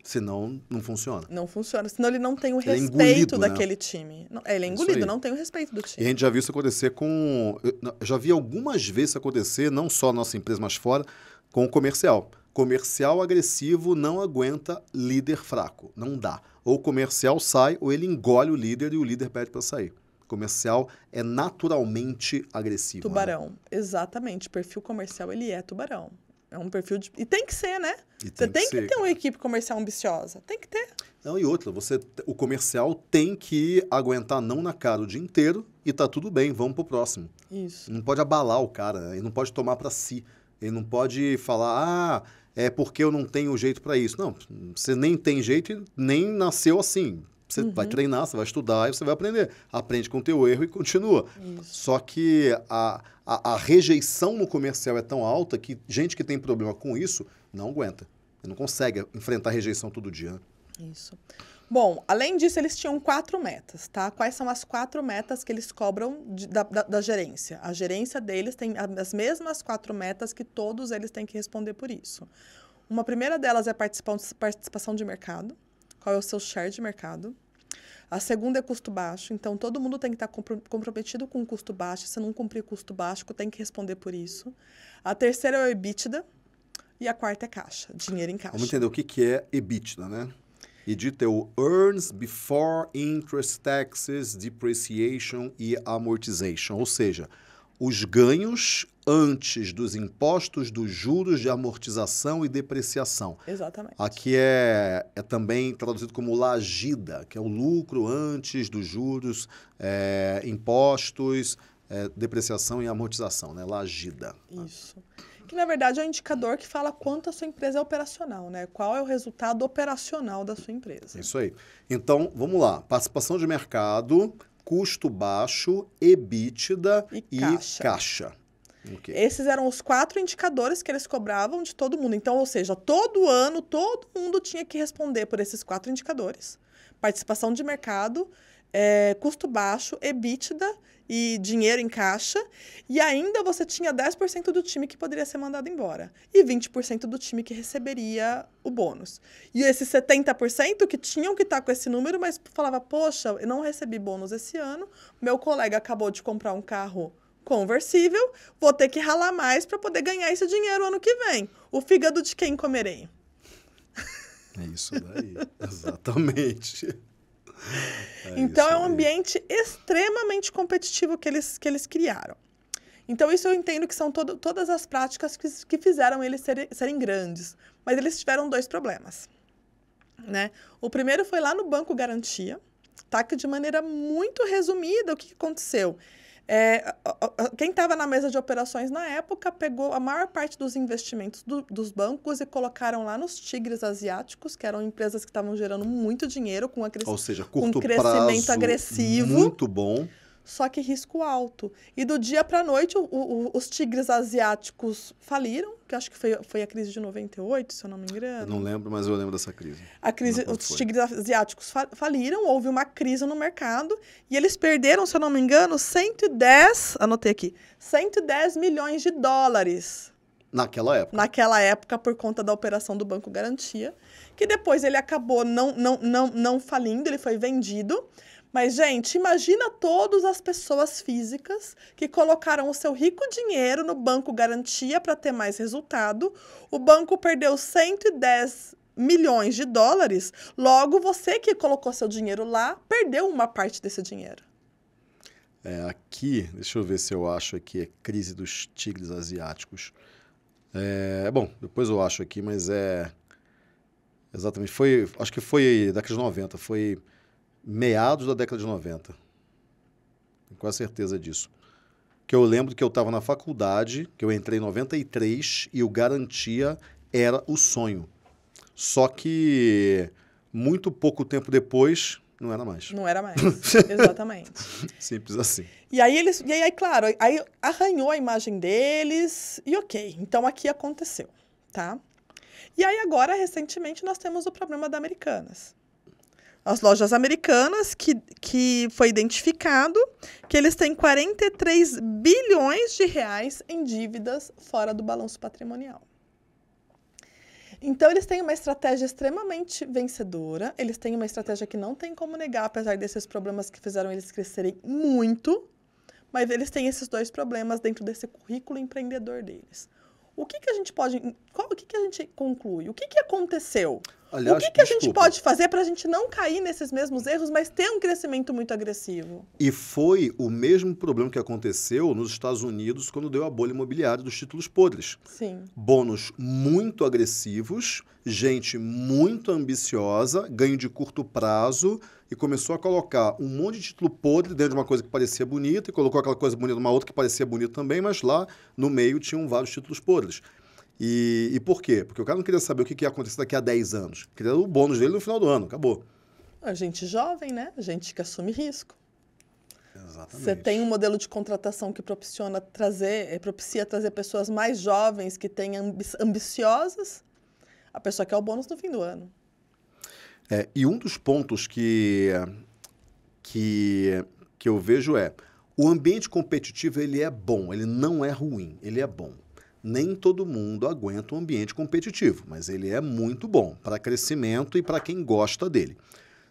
Senão, não funciona. Não funciona. Senão, ele não tem o ele é respeito é engolido, né? daquele né? time. ele é engolido, não tem o respeito do time. E a gente já viu isso acontecer com. Eu já vi algumas vezes isso acontecer, não só na nossa empresa, mas fora, com o comercial. Comercial agressivo não aguenta líder fraco. Não dá. Ou o comercial sai, ou ele engole o líder e o líder pede para sair. Comercial é naturalmente agressivo. Tubarão, né? exatamente. Perfil comercial, ele é tubarão. É um perfil de. E tem que ser, né? E você tem, tem que, que, ter uma equipe comercial ambiciosa. Tem que ter. Não, e outra, você, o comercial tem que aguentar não na cara o dia inteiro e tá tudo bem, vamos pro próximo. Isso. Não pode abalar o cara, né? ele não pode tomar para si. Ele não pode falar, ah, é porque eu não tenho jeito para isso. Não, você nem tem jeito e nem nasceu assim. Você uhum. vai treinar, você vai estudar e você vai aprender. Aprende com o teu erro e continua. Isso. Só que a, a, a, rejeição no comercial é tão alta que gente que tem problema com isso não aguenta. Não consegue enfrentar rejeição todo dia. Né? Isso. Bom, além disso, eles tinham quatro metas, tá? Quais são as quatro metas que eles cobram de, da, da, da, gerência? A gerência deles tem as mesmas quatro metas que todos eles têm que responder por isso. Uma primeira delas é participação de mercado. Qual é o seu share de mercado? A segunda é custo baixo. Então, todo mundo tem que estar tá comprometido com custo baixo. Se não cumprir custo baixo, tem que responder por isso. A terceira é o EBITDA. E a quarta é caixa, dinheiro em caixa. Vamos entender o que é EBITDA, né? e de o Earns Before Interest Taxes, Depreciation e Amortization, ou seja, os ganhos antes dos impostos dos juros de amortização e depreciação. Exatamente. Aqui é, é também traduzido como lagida, que é o lucro antes dos juros, é, impostos, é, depreciação e amortização, né? Lagida. Isso. Né? que na verdade é um indicador que fala quanto a sua empresa é operacional, né? Qual é o resultado operacional da sua empresa. Isso aí. Então, vamos lá. Participação de mercado, custo baixo, EBITDA e, e caixa. caixa. Okay. Esses eram os quatro indicadores que eles cobravam de todo mundo. Então, ou seja, todo ano todo mundo tinha que responder por esses quatro indicadores: participação de mercado, é, custo baixo, EBITDA e dinheiro em caixa, e ainda você tinha 10% do time que poderia ser mandado embora e 20% do time que receberia o bônus. E esses 70% que tinham que estar tá com esse número, mas falava: "Poxa, eu não recebi bônus esse ano, meu colega acabou de comprar um carro conversível, vou ter que ralar mais para poder ganhar esse dinheiro ano que vem. O fígado de quem comerei?" É isso daí, exatamente. É então, é um ambiente extremamente competitivo que eles, que eles criaram. Então, isso eu entendo que são todo, todas as práticas que, que fizeram eles serem, serem grandes. Mas eles tiveram dois problemas. Né? O primeiro foi lá no Banco Garantia, tá? que de maneira muito resumida, o que aconteceu? É, quem estava na mesa de operações na época pegou a maior parte dos investimentos do, dos bancos e colocaram lá nos tigres asiáticos, que eram empresas que estavam gerando muito dinheiro com, a, Ou seja, curto com um crescimento prazo agressivo. Muito bom só que risco alto. E do dia para a noite, o, o, os tigres asiáticos faliram, que acho que foi, foi a crise de 98, se eu não me engano. Eu não lembro, mas eu lembro dessa crise. A crise, os foi. tigres asiáticos faliram, houve uma crise no mercado e eles perderam, se eu não me engano, 110, anotei aqui, 110 milhões de dólares. Naquela época. Naquela época, por conta da operação do Banco Garantia, que depois ele acabou não, não, não, não falindo, ele foi vendido mas, gente, imagina todas as pessoas físicas que colocaram o seu rico dinheiro no banco garantia para ter mais resultado. O banco perdeu 110 milhões de dólares. Logo, você que colocou seu dinheiro lá perdeu uma parte desse dinheiro. É, aqui, deixa eu ver se eu acho aqui, é crise dos tigres asiáticos. É, é bom, depois eu acho aqui, mas é. Exatamente, foi. Acho que foi daqueles 90, foi meados da década de 90. Tenho quase certeza disso. Que eu lembro que eu estava na faculdade, que eu entrei em 93 e o Garantia era o sonho. Só que muito pouco tempo depois, não era mais. Não era mais. Exatamente. Simples assim. E aí eles, e aí claro, aí arranhou a imagem deles e OK. Então aqui aconteceu, tá? E aí agora recentemente nós temos o problema da Americanas as lojas americanas, que, que foi identificado que eles têm 43 bilhões de reais em dívidas fora do balanço patrimonial. Então, eles têm uma estratégia extremamente vencedora, eles têm uma estratégia que não tem como negar, apesar desses problemas que fizeram eles crescerem muito, mas eles têm esses dois problemas dentro desse currículo empreendedor deles. O que, que a gente pode qual, o que, que a gente conclui? O que, que aconteceu? Aliás, o que, que a gente pode fazer para a gente não cair nesses mesmos erros, mas ter um crescimento muito agressivo? E foi o mesmo problema que aconteceu nos Estados Unidos quando deu a bolha imobiliária dos títulos podres. Sim. Bônus muito agressivos, gente muito ambiciosa, ganho de curto prazo e começou a colocar um monte de título podre dentro de uma coisa que parecia bonita e colocou aquela coisa bonita numa outra que parecia bonita também, mas lá no meio tinham vários títulos podres. E, e por quê? Porque o cara não queria saber o que ia acontecer daqui a 10 anos. Queria o bônus dele no final do ano, acabou. A gente jovem, né? A gente que assume risco. Exatamente. Você tem um modelo de contratação que proporciona trazer, eh, propicia trazer pessoas mais jovens que têm ambi ambiciosas. A pessoa quer o bônus no fim do ano. É, e um dos pontos que, que, que eu vejo é o ambiente competitivo ele é bom, ele não é ruim, ele é bom nem todo mundo aguenta um ambiente competitivo, mas ele é muito bom para crescimento e para quem gosta dele.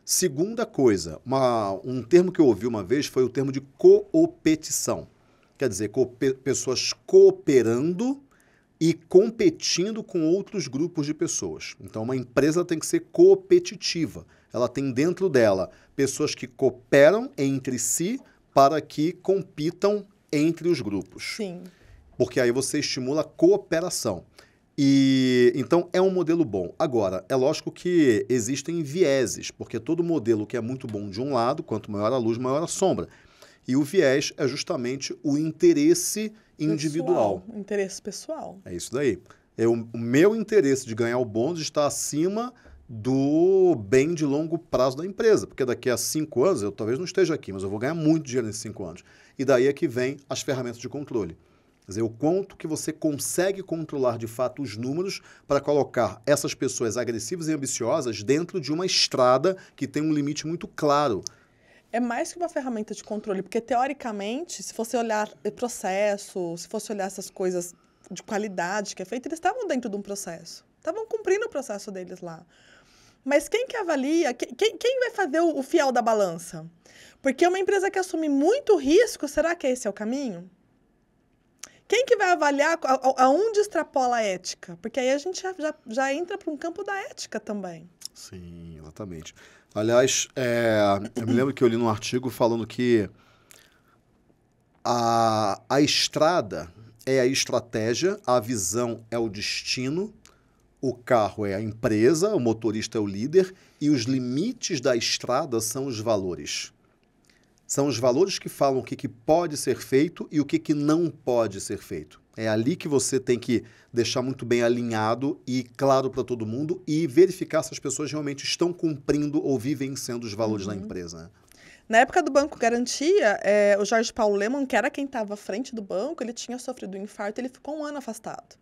Segunda coisa, uma, um termo que eu ouvi uma vez foi o termo de coopetição. Quer dizer, co pessoas cooperando e competindo com outros grupos de pessoas. Então, uma empresa tem que ser competitiva. Ela tem dentro dela pessoas que cooperam entre si para que compitam entre os grupos. Sim porque aí você estimula a cooperação. E então é um modelo bom. Agora, é lógico que existem vieses, porque todo modelo que é muito bom de um lado, quanto maior a luz, maior a sombra. E o viés é justamente o interesse individual. Pessoal, interesse pessoal. É isso daí. Eu, o meu interesse de ganhar o bônus está acima do bem de longo prazo da empresa, porque daqui a cinco anos eu talvez não esteja aqui, mas eu vou ganhar muito dinheiro nesses cinco anos. E daí é que vem as ferramentas de controle. Quer dizer, o quanto que você consegue controlar de fato os números para colocar essas pessoas agressivas e ambiciosas dentro de uma estrada que tem um limite muito claro. É mais que uma ferramenta de controle, porque teoricamente, se você olhar processo, se fosse olhar essas coisas de qualidade que é feita, eles estavam dentro de um processo, estavam cumprindo o processo deles lá. Mas quem que avalia? Quem, quem vai fazer o, o fiel da balança? Porque uma empresa que assume muito risco, será que esse é o caminho? Quem que vai avaliar a, a, aonde extrapola a ética? Porque aí a gente já, já, já entra para um campo da ética também. Sim, exatamente. Aliás, é, eu me lembro que eu li num artigo falando que a, a estrada é a estratégia, a visão é o destino, o carro é a empresa, o motorista é o líder e os limites da estrada são os valores. São os valores que falam o que, que pode ser feito e o que, que não pode ser feito. É ali que você tem que deixar muito bem alinhado e claro para todo mundo e verificar se as pessoas realmente estão cumprindo ou vivem sendo os valores uhum. da empresa. Na época do Banco Garantia, é, o Jorge Paulo Lemann que era quem estava à frente do banco, ele tinha sofrido um infarto, ele ficou um ano afastado.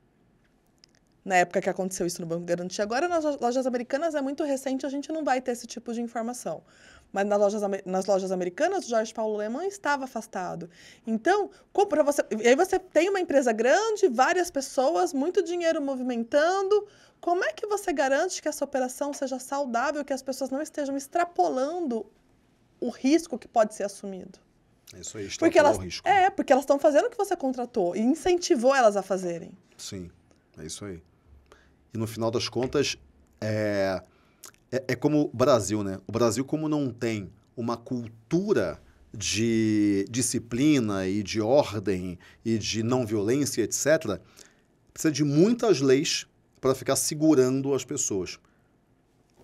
Na época que aconteceu isso no Banco Garantia. Agora, nas lojas americanas é muito recente, a gente não vai ter esse tipo de informação mas nas lojas, nas lojas americanas, o Jorge Paulo Lemann estava afastado. Então, para você, e aí você tem uma empresa grande, várias pessoas, muito dinheiro movimentando. Como é que você garante que essa operação seja saudável, que as pessoas não estejam extrapolando o risco que pode ser assumido? Isso aí, porque elas, risco. É, porque elas estão fazendo o que você contratou e incentivou elas a fazerem. Sim, é isso aí. E no final das contas, é, é, é como o Brasil, né? O Brasil, como não tem uma cultura de disciplina e de ordem e de não violência, etc., precisa de muitas leis para ficar segurando as pessoas.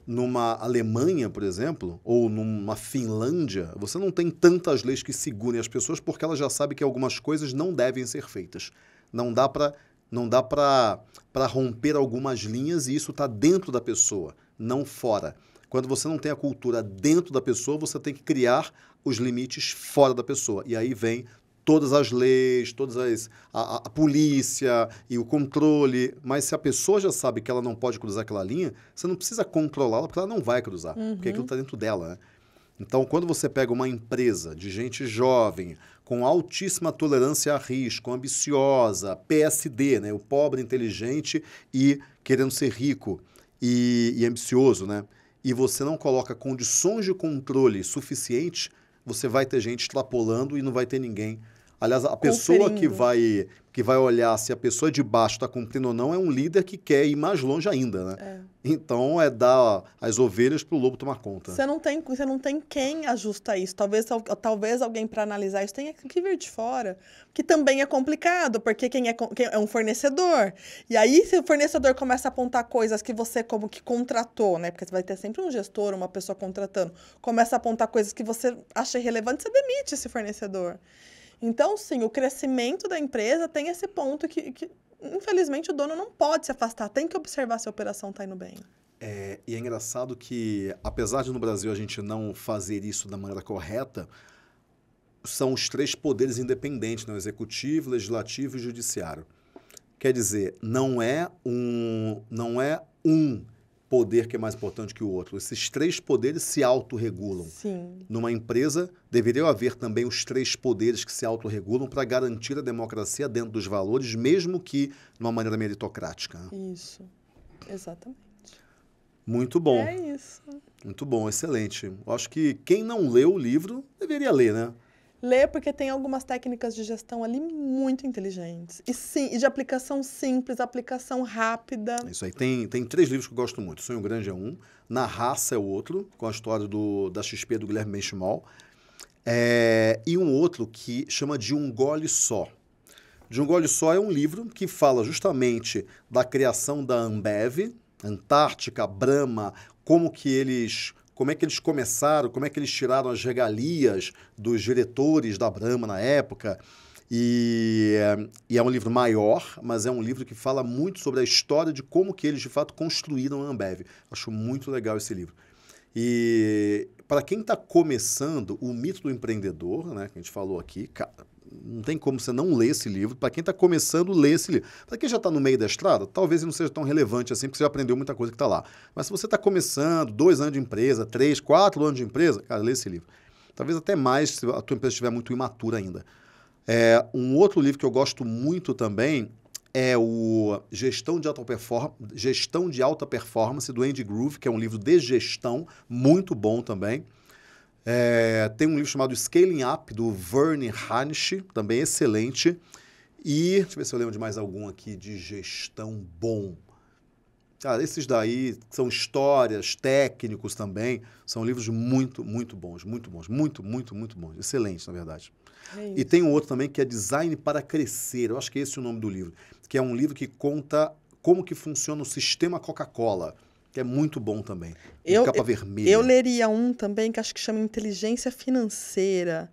Numa Alemanha, por exemplo, ou numa Finlândia, você não tem tantas leis que segurem as pessoas porque elas já sabem que algumas coisas não devem ser feitas. Não dá para não dá para romper algumas linhas e isso está dentro da pessoa não fora. Quando você não tem a cultura dentro da pessoa, você tem que criar os limites fora da pessoa. E aí vem todas as leis, todas as a, a, polícia e o controle, mas se a pessoa já sabe que ela não pode cruzar aquela linha, você não precisa controlá-la porque ela não vai cruzar, uhum. porque aquilo está dentro dela. Né? Então, quando você pega uma empresa de gente jovem, com altíssima tolerância a risco, ambiciosa, PSD, né? o pobre inteligente e querendo ser rico, e, e ambicioso, né? E você não coloca condições de controle suficientes, você vai ter gente extrapolando e não vai ter ninguém. Aliás, a pessoa que vai que vai olhar se a pessoa de baixo está cumprindo ou não é um líder que quer ir mais longe ainda, né? É. Então é dar as ovelhas para o lobo tomar conta. Você não tem, você não tem quem ajusta isso. Talvez, talvez alguém para analisar isso tenha que vir de fora, que também é complicado, porque quem é, quem é um fornecedor. E aí se o fornecedor começa a apontar coisas que você como que contratou, né? Porque você vai ter sempre um gestor, uma pessoa contratando, começa a apontar coisas que você acha irrelevante, você demite esse fornecedor. Então, sim, o crescimento da empresa tem esse ponto que, que infelizmente, o dono não pode se afastar, tem que observar se a operação está indo bem. É, e é engraçado que, apesar de no Brasil a gente não fazer isso da maneira correta, são os três poderes independentes, né? o executivo, legislativo e judiciário. Quer dizer, não é um, não é um poder que é mais importante que o outro. Esses três poderes se autorregulam. Sim. Numa empresa, deveriam haver também os três poderes que se autorregulam para garantir a democracia dentro dos valores, mesmo que de uma maneira meritocrática. Isso, exatamente. Muito bom. É isso. Muito bom, excelente. Eu acho que quem não leu o livro deveria ler, né? Ler porque tem algumas técnicas de gestão ali muito inteligentes. E sim, e de aplicação simples, aplicação rápida. Isso aí. Tem, tem três livros que eu gosto muito. Sonho Grande é um, Na Raça é o outro, com a história do, da XP do Guilherme Benchimol. É, e um outro que chama De Um Gole Só. De Um Gole Só é um livro que fala justamente da criação da Ambev, Antártica, Brahma, como que eles como é que eles começaram, como é que eles tiraram as regalias dos diretores da Brahma na época. E, eh, e, é um livro maior, mas é um livro que fala muito sobre a história de como que eles de fato construíram a Ambev. Acho muito legal esse livro. E para quem está começando, o mito do empreendedor, né, que a gente falou aqui, cara, não tem como você não ler esse livro. Para quem está começando, lê esse livro. Para quem já está no meio da estrada, talvez não seja tão relevante assim, porque você já aprendeu muita coisa que está lá. Mas se você está começando, dois anos de empresa, três, quatro anos de empresa, cara, lê esse livro. Talvez até mais se a tua empresa estiver muito imatura ainda. É, um outro livro que eu gosto muito também é o Gestão de, Alta Perform Gestão de Alta Performance, do Andy Groove, que é um livro de gestão, muito bom também. É, tem um livro chamado Scaling Up, do Vernon Hanisch, também excelente. E, deixa eu ver se eu lembro de mais algum aqui de gestão bom. Cara, esses daí são histórias, técnicos também. São livros muito, muito bons, muito bons, muito, muito, muito bons. excelente na verdade. É e tem um outro também que é Design para Crescer. Eu acho que esse é o nome do livro. Que é um livro que conta como que funciona o sistema Coca-Cola que é muito bom também. Eu, capa vermelha. Eu leria um também que acho que chama Inteligência Financeira,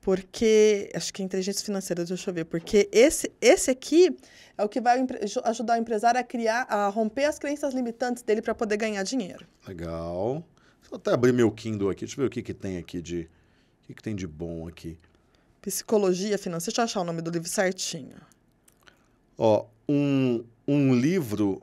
porque acho que é Inteligência Financeira, deixa eu ver, porque esse esse aqui é o que vai ajudar o empresário a criar, a romper as crenças limitantes dele para poder ganhar dinheiro. Legal. Vou até abrir meu Kindle aqui, deixa eu ver o que que tem aqui de o que, que tem de bom aqui. Psicologia financeira. Deixa eu achar o nome do livro certinho. Ó, um, um livro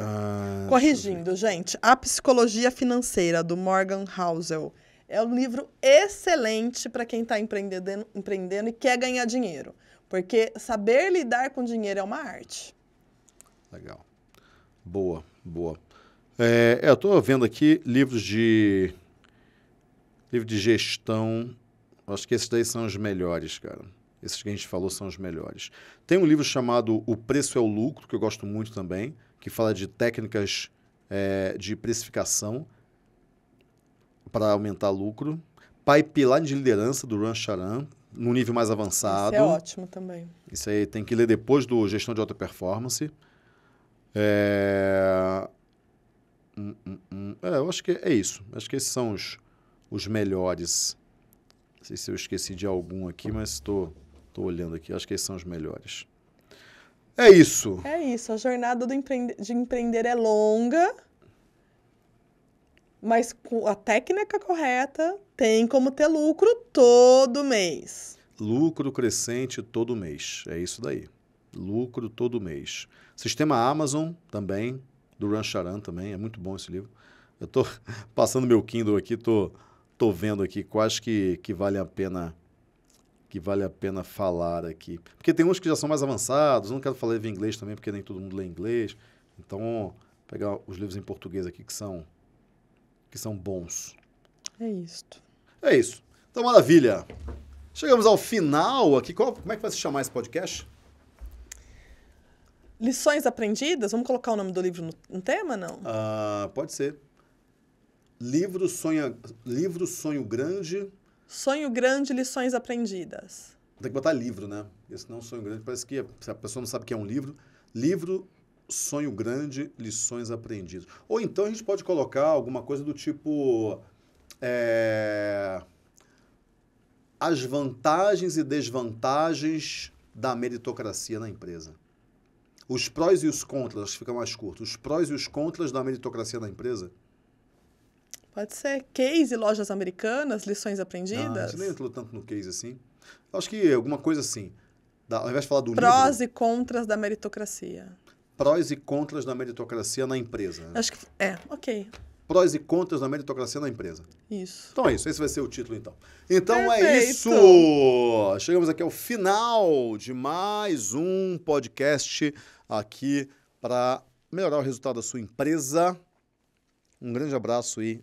ah, Corrigindo, gente, A Psicologia Financeira, do Morgan Housel. É um livro excelente para quem está empreendendo, empreendendo e quer ganhar dinheiro. Porque saber lidar com dinheiro é uma arte. Legal. Boa, boa. É, é eu estou vendo aqui livros de. Livro de gestão. Acho que esses daí são os melhores, cara. Esses que a gente falou são os melhores. Tem um livro chamado O Preço é o Lucro, que eu gosto muito também que fala de técnicas é, de precificação para aumentar lucro. Pipeline de liderança do Ran Charan, no nível mais avançado. Isso é ótimo também. Isso aí tem que ler depois do Gestão de Alta Performance. É... Hum, hum, hum. é, eu acho que é isso. Acho que esses são os, os melhores. Não sei se eu esqueci de algum aqui, mas estou olhando aqui. Acho que esses são os melhores. É isso. É isso. A jornada empre... de empreender é longa, mas com a técnica correta tem como ter lucro todo mês. Lucro crescente todo mês. É isso daí. Lucro todo mês. Sistema Amazon também, do Ran também. É muito bom esse livro. Eu estou passando meu Kindle aqui, estou tô, tô vendo aqui quais que, que vale a pena que vale a pena falar aqui? Porque tem uns que já são mais avançados, eu não quero falar em inglês também, porque nem todo mundo lê inglês. Então, pegar os livros em português aqui que são que são bons. É isso. É isso. Então, maravilha. Chegamos ao final aqui. Qual, como é que vai se chamar esse podcast? Lições aprendidas? Vamos colocar o nome do livro no, no tema, não? Ah, pode ser. Livro sonha, livro sonho grande Sonho grande, lições aprendidas. Tem que botar livro, né? Esse não é sonho grande. Parece que a pessoa não sabe o que é um livro. Livro, sonho grande, lições aprendidas. Ou então a gente pode colocar alguma coisa do tipo. É, as vantagens e desvantagens da meritocracia na empresa. Os prós e os contras, fica mais curto. Os prós e os contras da meritocracia na empresa. Pode ser case, lojas americanas, lições ah, aprendidas. Ah, nem entrou tanto no case assim. Eu acho que alguma coisa assim. Da, ao invés de falar do Prós livro, e contras da meritocracia. Prós e contras da meritocracia na empresa. Né? Acho que. É, ok. Prós e contras da meritocracia na empresa. Isso. Então é isso. Esse vai ser o título, então. Então é Perfeito. é isso! Chegamos aqui ao final de mais um podcast aqui para melhorar o resultado da sua empresa. Um grande abraço e